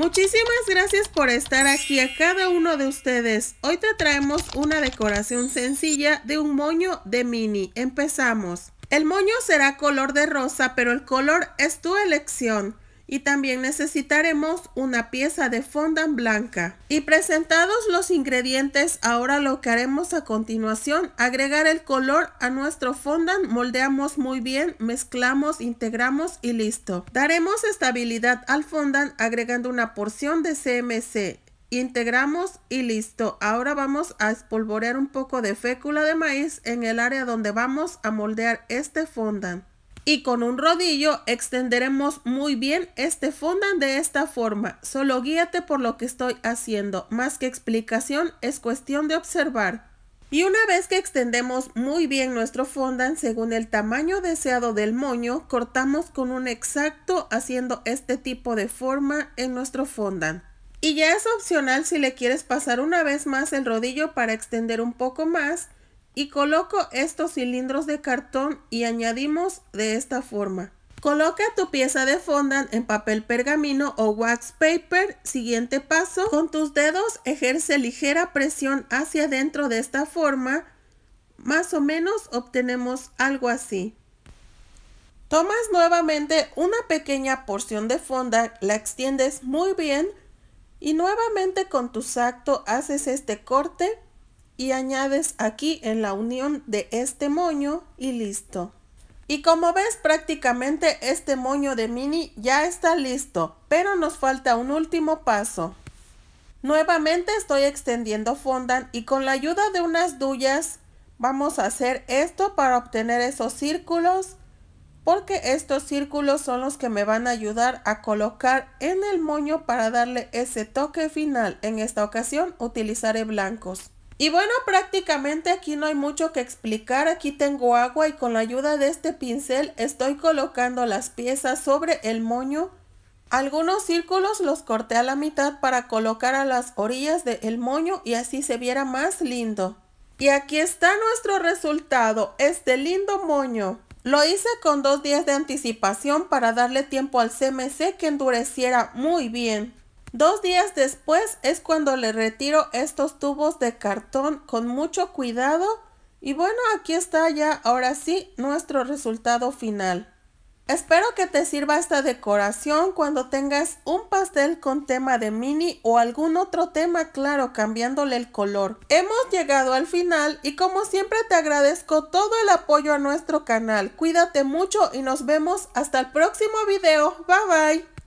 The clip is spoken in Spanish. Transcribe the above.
Muchísimas gracias por estar aquí a cada uno de ustedes. Hoy te traemos una decoración sencilla de un moño de mini. Empezamos. El moño será color de rosa, pero el color es tu elección y también necesitaremos una pieza de fondant blanca. Y presentados los ingredientes, ahora lo que haremos a continuación, agregar el color a nuestro fondant, moldeamos muy bien, mezclamos, integramos y listo. Daremos estabilidad al fondant agregando una porción de CMC integramos y listo. Ahora vamos a espolvorear un poco de fécula de maíz en el área donde vamos a moldear este fondant y con un rodillo extenderemos muy bien este fondant de esta forma. Solo guíate por lo que estoy haciendo. Más que explicación, es cuestión de observar. Y una vez que extendemos muy bien nuestro fondant según el tamaño deseado del moño, cortamos con un exacto haciendo este tipo de forma en nuestro fondant. Y ya es opcional si le quieres pasar una vez más el rodillo para extender un poco más y coloco estos cilindros de cartón y añadimos de esta forma. Coloca tu pieza de fondant en papel pergamino o wax paper. Siguiente paso, con tus dedos ejerce ligera presión hacia adentro de esta forma. Más o menos obtenemos algo así. Tomas nuevamente una pequeña porción de fondant, la extiendes muy bien y nuevamente con tu sacto haces este corte y añades aquí en la unión de este moño y listo. Y como ves prácticamente este moño de mini ya está listo, pero nos falta un último paso. Nuevamente estoy extendiendo fondant y con la ayuda de unas duyas vamos a hacer esto para obtener esos círculos porque estos círculos son los que me van a ayudar a colocar en el moño para darle ese toque final. En esta ocasión utilizaré blancos. Y bueno, prácticamente aquí no hay mucho que explicar, aquí tengo agua y con la ayuda de este pincel estoy colocando las piezas sobre el moño. Algunos círculos los corté a la mitad para colocar a las orillas del moño y así se viera más lindo. Y aquí está nuestro resultado, este lindo moño. Lo hice con dos días de anticipación para darle tiempo al CMC que endureciera muy bien. Dos días después es cuando le retiro estos tubos de cartón con mucho cuidado y bueno, aquí está ya ahora sí nuestro resultado final. Espero que te sirva esta decoración cuando tengas un pastel con tema de mini o algún otro tema claro cambiándole el color. Hemos llegado al final y como siempre te agradezco todo el apoyo a nuestro canal. Cuídate mucho y nos vemos hasta el próximo video. Bye bye.